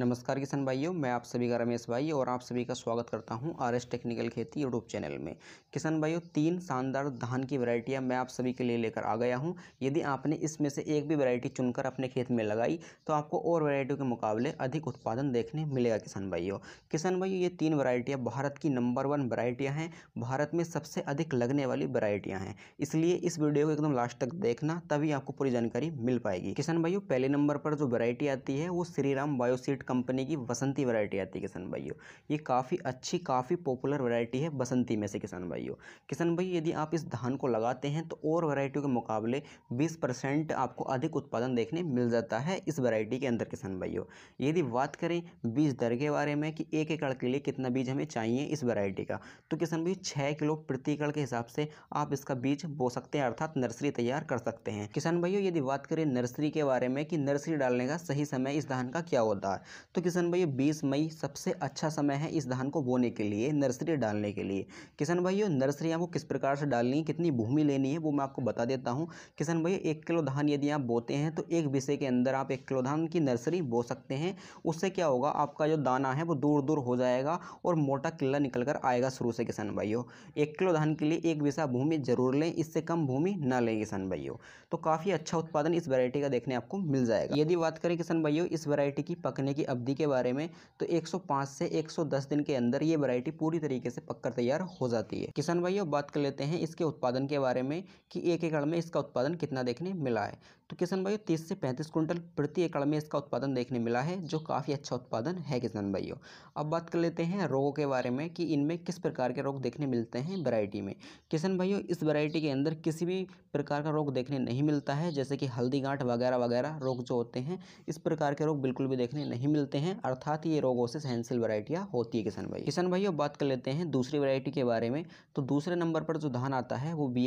नमस्कार किसान भाइयों मैं आप सभी का रमेश भाई और आप सभी का स्वागत करता हूं एस टेक्निकल खेती यूट्यूब चैनल में किसान भाइयों तीन शानदार धान की वैरायटियां मैं आप सभी के लिए लेकर आ गया हूं यदि आपने इसमें से एक भी वैरायटी चुनकर अपने खेत में लगाई तो आपको और वैरायटियों के मुकाबले अधिक उत्पादन देखने मिलेगा किसान भाइयों किसान भाइयों ये तीन वरायटियाँ भारत की नंबर वन वरायटियाँ हैं भारत में सबसे अधिक लगने वाली वरायटियाँ हैं इसलिए इस वीडियो को एकदम लास्ट तक देखना तभी आपको पूरी जानकारी मिल पाएगी किसान भाइयों पहले नंबर पर जो वरायटी आती है वो श्रीराम बायोसीट कंपनी की बसंती वैरायटी आती है किसान भाइयों ये काफ़ी अच्छी काफ़ी पॉपुलर वैरायटी है बसंती में से किसान भाइयों किसान भाई यदि आप इस धान को लगाते हैं तो और वरायटियों के मुकाबले बीस परसेंट आपको अधिक उत्पादन देखने मिल जाता है इस वैरायटी के अंदर किसान भाइयों यदि बात करें बीज दर के बारे में कि एक एकड़ के लिए कितना बीज हमें चाहिए इस वरायटी का तो किसान भाई छः किलो प्रति एकड़ के हिसाब से आप इसका बीज बो सकते हैं अर्थात नर्सरी तैयार कर सकते हैं किसान भाइयों यदि बात करें नर्सरी के बारे में कि नर्सरी डालने का सही समय इस धान का क्या होता है तो किसान भाइयों बीस मई सबसे अच्छा समय है इस धान को बोने के लिए नर्सरी डालने के लिए किसान भाइयों नर्सरी आपको किस प्रकार से डालनी है कितनी भूमि लेनी है वो मैं आपको बता देता हूँ किसान भाइयों एक किलो धान यदि आप बोते हैं तो एक विषय के अंदर आप एक किलो धान की नर्सरी बो सकते हैं उससे क्या होगा आपका जो दाना है वो दूर दूर हो जाएगा और मोटा किला निकल कर आएगा शुरू से किसान भाइयों एक किलो धान के लिए एक विषा भूमि जरूर लें इससे कम भूमि ना लें किसान भाइयों तो काफ़ी अच्छा उत्पादन इस वैरायटी का देखने आपको मिल जाएगा यदि बात करें किसान भाइयों इस वैरायटी की पकने की अवधि के बारे में तो 105 से 110 दिन के अंदर ये वैरायटी पूरी तरीके से पककर तैयार हो जाती है किसान भाइयों बात कर लेते हैं इसके उत्पादन के बारे में कि एक एकड़ में इसका उत्पादन कितना देखने मिला है तो किसान भाइयों तीस से पैंतीस कुंटल प्रति एकड़ में इसका उत्पादन देखने मिला है जो काफ़ी अच्छा उत्पादन है किसान भाइयों अब बात कर लेते हैं रोगों के बारे में कि इनमें किस प्रकार के रोग देखने मिलते हैं वैरायटी में किसान भाइयों इस वैरायटी के अंदर किसी भी प्रकार का रोग देखने नहीं मिलता है जैसे कि हल्दी गांठ वगैरह वगैरह रोग जो होते हैं इस प्रकार के रोग बिल्कुल भी देखने नहीं मिलते हैं अर्थात ये रोगों से सहनशील वरायटियाँ होती है किसान भाई किसान भाइयों बात कर लेते हैं दूसरी वरायटी के बारे में तो दूसरे नंबर पर जो धान आता है वो बी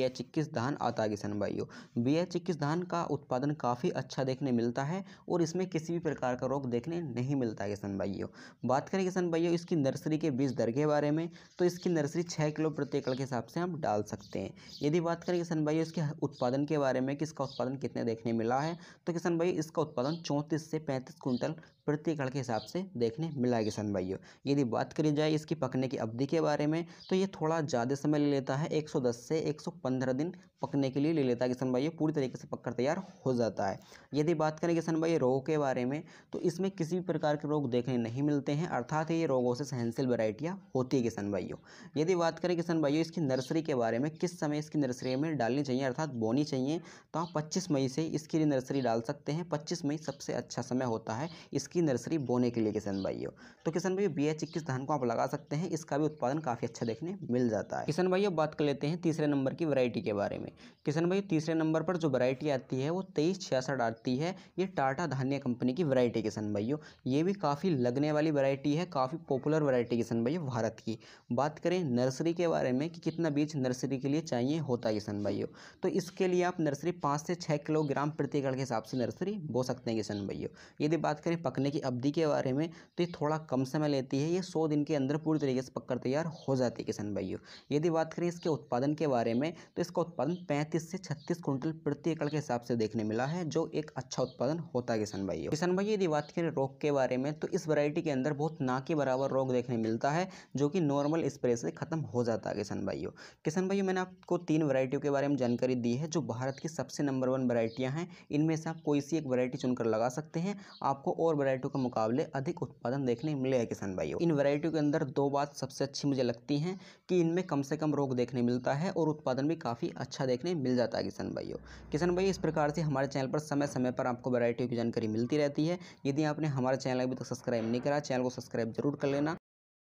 धान आता है किसान भाइयों बी धान का उत्पादन काफ़ी अच्छा देखने मिलता है और इसमें किसी भी प्रकार का रोग देखने नहीं मिलता है किसान भाइयों बात करें किसान भाइयों इसकी नर्सरी के बीज दर के बारे में तो इसकी नर्सरी छः किलो प्रति एकड़ के हिसाब से हम डाल सकते हैं यदि बात करें किसान भाइयों इसके उत्पादन के बारे में कि इसका उत्पादन कितने देखने मिला है तो किसान भाई इसका उत्पादन चौंतीस से पैंतीस कुंटल प्रति एकड़ के हिसाब से देखने मिला है किसान भाइयों यदि बात करी जाए इसकी पकने की अवधि के बारे में तो ये थोड़ा ज़्यादा समय ले लेता है 110 से 115 दिन पकने के लिए ले लेता है किसान भाइयों पूरी तरीके से पककर तैयार हो जाता है यदि बात करें किसान भाई रोग के बारे में तो इसमें किसी भी प्रकार के रोग देखने नहीं मिलते हैं अर्थात ये रोगों से सहनशील वरायटियाँ होती है किसान भाइयों यदि बात करें किसान भाइयों इसकी नर्सरी के बारे में किस समय इसकी नर्सरी में डालनी चाहिए अर्थात बोनी चाहिए तो आप पच्चीस मई से इसके लिए नर्सरी डाल सकते हैं पच्चीस मई सबसे अच्छा समय होता है इसकी की नर्सरी बोने के लिए किसान भाइयों तो किसान भाइयों बी एच इक्कीस धान को आप लगा सकते हैं इसका भी उत्पादन काफ़ी अच्छा देखने मिल जाता है किसान भाइयों बात कर लेते हैं तीसरे नंबर की वरायटी के बारे में किसान भाइयों तीसरे नंबर पर जो वरायटी आती है वो तेईस छियासठ आती है ये टाटा धान्य कंपनी की वरायटी किसान भाइयों ये भी काफ़ी लगने वाली वरायटी है काफ़ी पॉपुलर वरायटी किसान भाइयों भारत की बात करें नर्सरी के बारे में कि कितना बीज नर्सरी के लिए चाहिए होता है किसान भाइयों तो इसके लिए आप नर्सरी पाँच से छः किलोग्राम प्रति एकड़ के हिसाब से नर्सरी बो सकते हैं किसान भाइयों यदि बात करें पकने पकने की अवधि के बारे में तो ये थोड़ा कम समय लेती है ये सौ दिन के अंदर पूरी तरीके से पककर तैयार हो जाती है किसान भाइयों यदि बात करें इसके उत्पादन के बारे में तो इसका उत्पादन पैंतीस से छत्तीस क्विंटल प्रति एकड़ के हिसाब से देखने मिला है जो एक अच्छा उत्पादन होता है किसान भाइयों किसान भाई यदि बात करें रोग के बारे में तो इस वरायटी के अंदर बहुत ना के बराबर रोग देखने मिलता है जो कि नॉर्मल स्प्रे से खत्म हो जाता है किसान भाइयों किसान भाइयों मैंने आपको तीन वरायटियों के बारे में जानकारी दी है जो भारत की सबसे नंबर वन वैरायटियाँ हैं इनमें से आप कोई सी एक वरायटी चुनकर लगा सकते हैं आपको और वैरायटियों के मुकाबले अधिक उत्पादन देखने मिले हैं किसान भाइयों इन वैरायटियों के अंदर दो बात सबसे अच्छी मुझे लगती हैं कि इनमें कम से कम रोग देखने मिलता है और उत्पादन भी काफ़ी अच्छा देखने मिल जाता है किसान भाइयों किसान भाई इस प्रकार से हमारे चैनल पर समय समय पर आपको वैरायटियों की जानकारी मिलती रहती है यदि आपने हमारे चैनल अभी तक सब्सक्राइब नहीं करा चैनल को सब्सक्राइब जरूर कर लेना